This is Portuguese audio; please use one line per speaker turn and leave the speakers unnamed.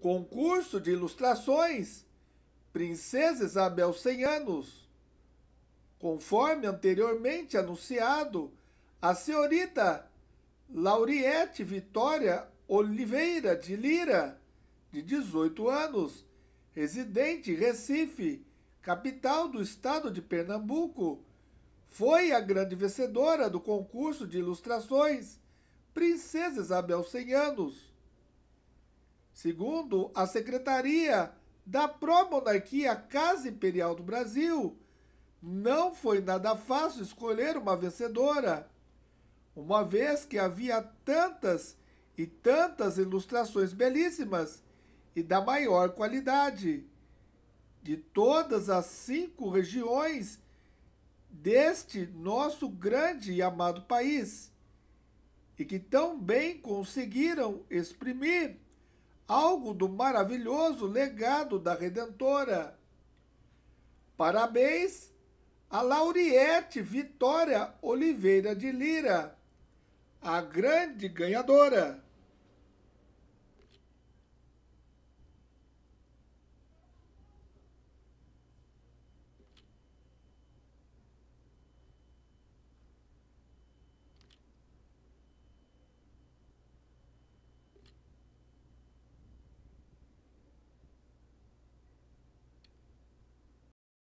Concurso de ilustrações. Princesa Isabel 100 anos. Conforme anteriormente anunciado, a senhorita Lauriette Vitória Oliveira de Lira, de 18 anos, residente em Recife, capital do estado de Pernambuco, foi a grande vencedora do concurso de ilustrações Princesa Isabel 100 anos. Segundo a Secretaria da pró-monarquia Casa Imperial do Brasil, não foi nada fácil escolher uma vencedora, uma vez que havia tantas e tantas ilustrações belíssimas e da maior qualidade. De todas as cinco regiões deste nosso grande e amado país, e que tão bem conseguiram exprimir algo do maravilhoso legado da Redentora. Parabéns a Lauriette Vitória Oliveira de Lira, a grande ganhadora.